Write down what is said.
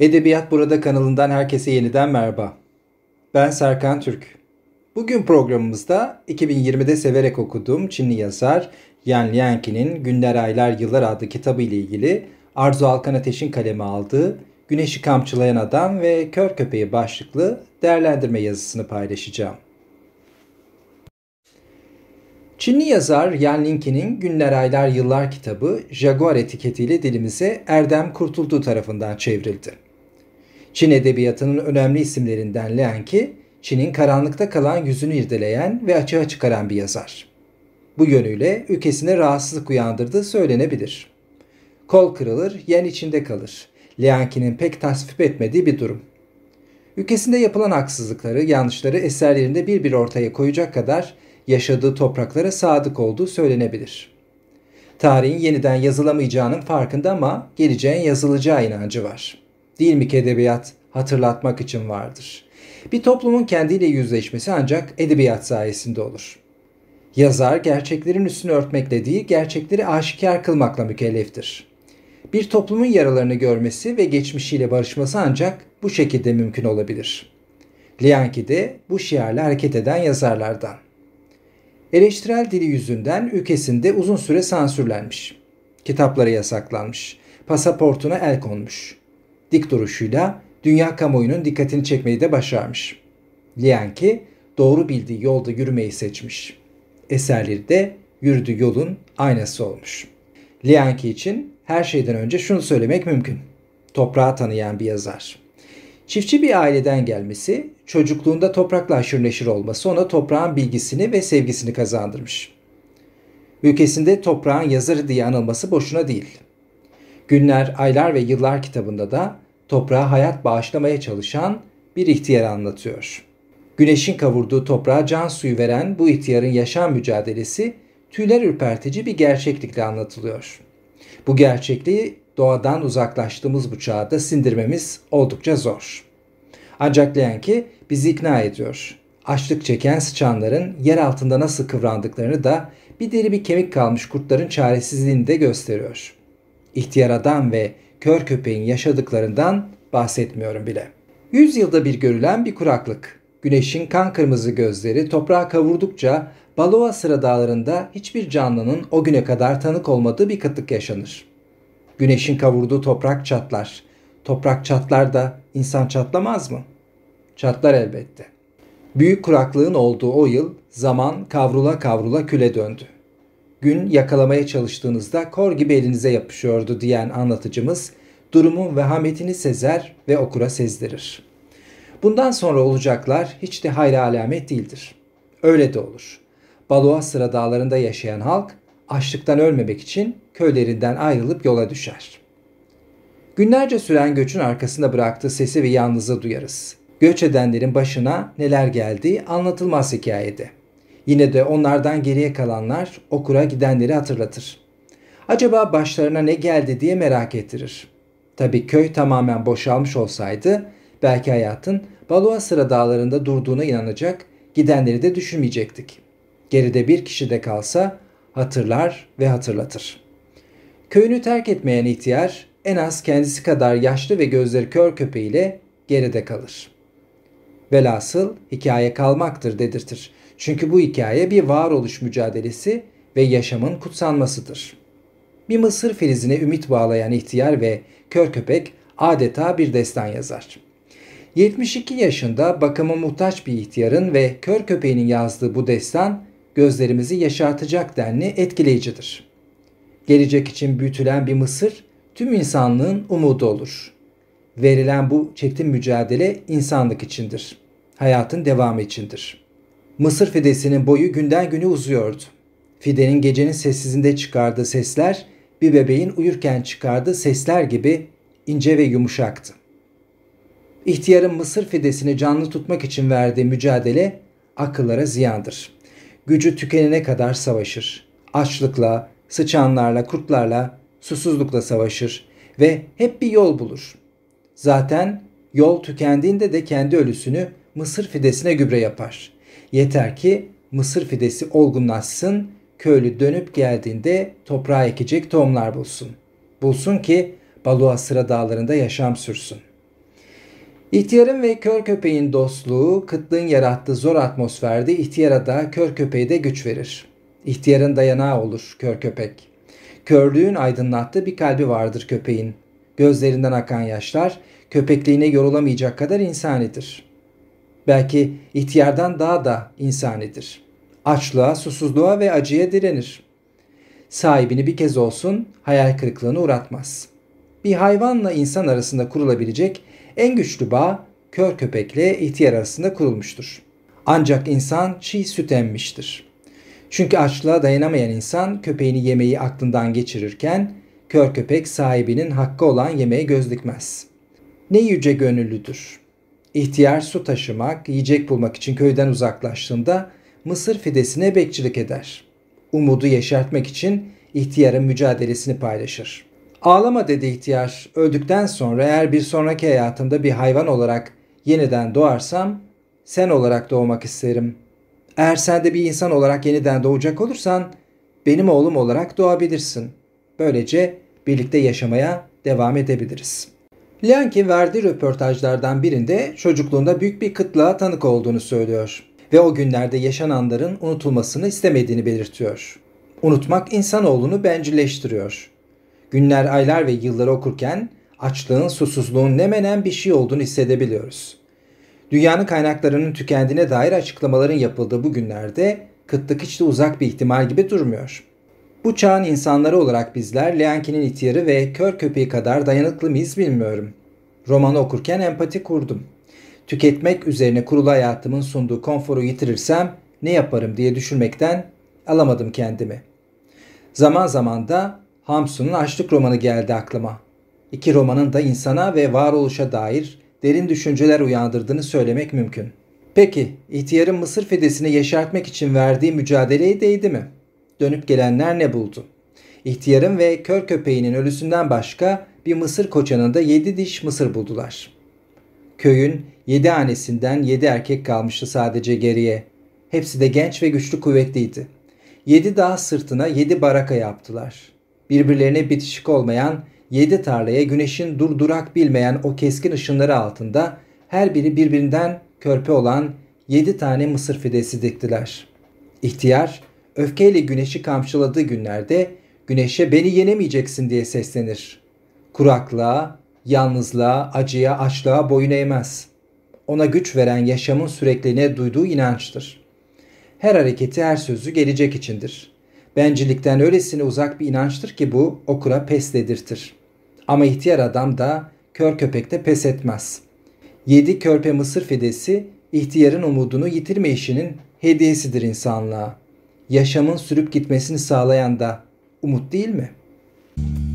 Edebiyat Burada kanalından herkese yeniden merhaba. Ben Serkan Türk. Bugün programımızda 2020'de severek okuduğum Çinli yazar Yan Lianqi'nin Günler Aylar Yıllar adlı kitabı ile ilgili Arzu Alkan Ateş'in kaleme aldığı Güneşi Kamçılayan Adam ve Kör Köpeği başlıklı değerlendirme yazısını paylaşacağım. Çinli yazar Yan Linki'nin Günler Aylar Yıllar kitabı Jaguar etiketiyle dilimize Erdem Kurtuldu tarafından çevrildi. Çin edebiyatının önemli isimlerinden Lianqi, Çin'in karanlıkta kalan yüzünü irdeleyen ve açığa çıkaran bir yazar. Bu yönüyle ülkesine rahatsızlık uyandırdığı söylenebilir. Kol kırılır, yen içinde kalır. Lianqi'nin pek tasvip etmediği bir durum. Ülkesinde yapılan haksızlıkları, yanlışları eserlerinde bir bir ortaya koyacak kadar yaşadığı topraklara sadık olduğu söylenebilir. Tarihin yeniden yazılamayacağının farkında ama geleceğin yazılacağı inancı var.'' Dilmik edebiyat hatırlatmak için vardır. Bir toplumun kendiyle yüzleşmesi ancak edebiyat sayesinde olur. Yazar gerçeklerin üstünü örtmekle değil, gerçekleri aşikar kılmakla mükelleftir. Bir toplumun yaralarını görmesi ve geçmişiyle barışması ancak bu şekilde mümkün olabilir. Lianki de bu şiarla hareket eden yazarlardan. Eleştirel dili yüzünden ülkesinde uzun süre sansürlenmiş. Kitapları yasaklanmış. Pasaportuna el konmuş dik duruşuyla dünya kamuoyunun dikkatini çekmeyi de başarmış. Lienke doğru bildiği yolda yürümeyi seçmiş. Eserleri de yürüdüğü yolun aynası olmuş. Lienke için her şeyden önce şunu söylemek mümkün. Toprağı tanıyan bir yazar. Çiftçi bir aileden gelmesi, çocukluğunda toprakla aşırı neşir olması ona toprağın bilgisini ve sevgisini kazandırmış. Ülkesinde toprağın yazarı diye anılması boşuna değil. Günler, Aylar ve Yıllar kitabında da toprağa hayat bağışlamaya çalışan bir ihtiyar anlatıyor. Güneşin kavurduğu toprağa can suyu veren bu ihtiyarın yaşam mücadelesi tüyler ürpertici bir gerçeklikle anlatılıyor. Bu gerçekliği doğadan uzaklaştığımız bu çağda sindirmemiz oldukça zor. Ancak Leyenki bizi ikna ediyor. Açlık çeken sıçanların yer altında nasıl kıvrandıklarını da bir deri bir kemik kalmış kurtların çaresizliğini de gösteriyor. İhtiyar adam ve kör köpeğin yaşadıklarından bahsetmiyorum bile. Yüzyılda bir görülen bir kuraklık. Güneşin kan kırmızı gözleri toprağa kavurdukça Balova sıra dağlarında hiçbir canlının o güne kadar tanık olmadığı bir kıtlık yaşanır. Güneşin kavurduğu toprak çatlar. Toprak çatlar da insan çatlamaz mı? Çatlar elbette. Büyük kuraklığın olduğu o yıl zaman kavrula kavrula küle döndü gün yakalamaya çalıştığınızda kor gibi elinize yapışıyordu diyen anlatıcımız durumun vehametini sezer ve okura sezdirir. Bundan sonra olacaklar hiç de hayra alamet değildir. Öyle de olur. sıra dağlarında yaşayan halk açlıktan ölmemek için köylerinden ayrılıp yola düşer. Günlerce süren göçün arkasında bıraktığı sesi ve yalnızlığı duyarız. Göç edenlerin başına neler geldiği anlatılmaz hikayede. Yine de onlardan geriye kalanlar okura gidenleri hatırlatır. Acaba başlarına ne geldi diye merak ettirir. Tabi köy tamamen boşalmış olsaydı belki hayatın Baluasıra dağlarında durduğuna inanacak, gidenleri de düşünmeyecektik. Geride bir kişi de kalsa hatırlar ve hatırlatır. Köyünü terk etmeyen ihtiyar en az kendisi kadar yaşlı ve gözleri kör köpeğiyle geride kalır. Velhasıl hikaye kalmaktır dedirtir. Çünkü bu hikaye bir varoluş mücadelesi ve yaşamın kutsanmasıdır. Bir mısır filizine ümit bağlayan ihtiyar ve kör köpek adeta bir destan yazar. 72 yaşında bakıma muhtaç bir ihtiyarın ve kör köpeğinin yazdığı bu destan gözlerimizi yaşartacak denli etkileyicidir. Gelecek için büyütülen bir mısır tüm insanlığın umudu olur.'' verilen bu çetin mücadele insanlık içindir. Hayatın devamı içindir. Mısır fidesinin boyu günden güne uzuyordu. Fidenin gecenin sessizinde çıkardığı sesler bir bebeğin uyurken çıkardığı sesler gibi ince ve yumuşaktı. İhtiyarın mısır fidesini canlı tutmak için verdiği mücadele akıllara ziyandır. Gücü tükenene kadar savaşır. Açlıkla, sıçanlarla, kurtlarla, susuzlukla savaşır ve hep bir yol bulur. Zaten yol tükendiğinde de kendi ölüsünü mısır fidesine gübre yapar. Yeter ki mısır fidesi olgunlaşsın, köylü dönüp geldiğinde toprağa ekecek tohumlar bulsun. Bulsun ki Balua sıra dağlarında yaşam sürsün. İhtiyarın ve kör köpeğin dostluğu kıtlığın yarattığı zor atmosferde ihtiyara da kör köpeğe de güç verir. İhtiyarın dayanağı olur kör köpek. Körlüğün aydınlattığı bir kalbi vardır köpeğin. Gözlerinden akan yaşlar köpekliğine yorulamayacak kadar insanidir. Belki ihtiyardan daha da insanidir. Açlığa, susuzluğa ve acıya direnir. Sahibini bir kez olsun hayal kırıklığına uğratmaz. Bir hayvanla insan arasında kurulabilecek en güçlü bağ kör köpekle ihtiyar arasında kurulmuştur. Ancak insan çiğ süt emmiştir. Çünkü açlığa dayanamayan insan köpeğini yemeyi aklından geçirirken Kör köpek sahibinin hakkı olan yemeğe göz dikmez. Ne yüce gönüllüdür. İhtiyar su taşımak, yiyecek bulmak için köyden uzaklaştığında mısır fidesine bekçilik eder. Umudu yeşertmek için ihtiyarın mücadelesini paylaşır. Ağlama dedi ihtiyar. Öldükten sonra eğer bir sonraki hayatımda bir hayvan olarak yeniden doğarsam sen olarak doğmak isterim. Eğer sen de bir insan olarak yeniden doğacak olursan benim oğlum olarak doğabilirsin.'' Böylece birlikte yaşamaya devam edebiliriz. Lianki verdiği röportajlardan birinde çocukluğunda büyük bir kıtlığa tanık olduğunu söylüyor ve o günlerde yaşananların unutulmasını istemediğini belirtiyor. Unutmak insanoğlunu bencilleştiriyor. Günler, aylar ve yılları okurken açlığın, susuzluğun ne menen bir şey olduğunu hissedebiliyoruz. Dünyanın kaynaklarının tükendiğine dair açıklamaların yapıldığı bu günlerde kıtlık hiç de uzak bir ihtimal gibi durmuyor. Bu çağın insanları olarak bizler Leanki'nin ihtiyarı ve kör köpeği kadar dayanıklı mıyız bilmiyorum. Romanı okurken empati kurdum. Tüketmek üzerine kurulu hayatımın sunduğu konforu yitirirsem ne yaparım diye düşünmekten alamadım kendimi. Zaman zaman da Hamsun'un açlık romanı geldi aklıma. İki romanın da insana ve varoluşa dair derin düşünceler uyandırdığını söylemek mümkün. Peki, ihtiyarın Mısır fidesini yeşertmek için verdiği mücadeleye değdi mi?'' dönüp gelenler ne buldu? İhtiyarın ve kör köpeğinin ölüsünden başka bir mısır koçanında yedi diş mısır buldular. Köyün yedi hanesinden yedi erkek kalmıştı sadece geriye. Hepsi de genç ve güçlü kuvvetliydi. Yedi dağ sırtına yedi baraka yaptılar. Birbirlerine bitişik olmayan yedi tarlaya güneşin durdurak bilmeyen o keskin ışınları altında her biri birbirinden körpe olan yedi tane mısır fidesi diktiler. İhtiyar öfkeyle güneşi kamçıladığı günlerde güneşe beni yenemeyeceksin diye seslenir. Kuraklığa, yalnızlığa, acıya, açlığa boyun eğmez. Ona güç veren yaşamın sürekliliğine duyduğu inançtır. Her hareketi, her sözü gelecek içindir. Bencillikten öylesine uzak bir inançtır ki bu okura pes dedirtir. Ama ihtiyar adam da kör köpekte pes etmez. Yedi körpe mısır fidesi ihtiyarın umudunu yitirme işinin hediyesidir insanlığa yaşamın sürüp gitmesini sağlayan da umut değil mi?''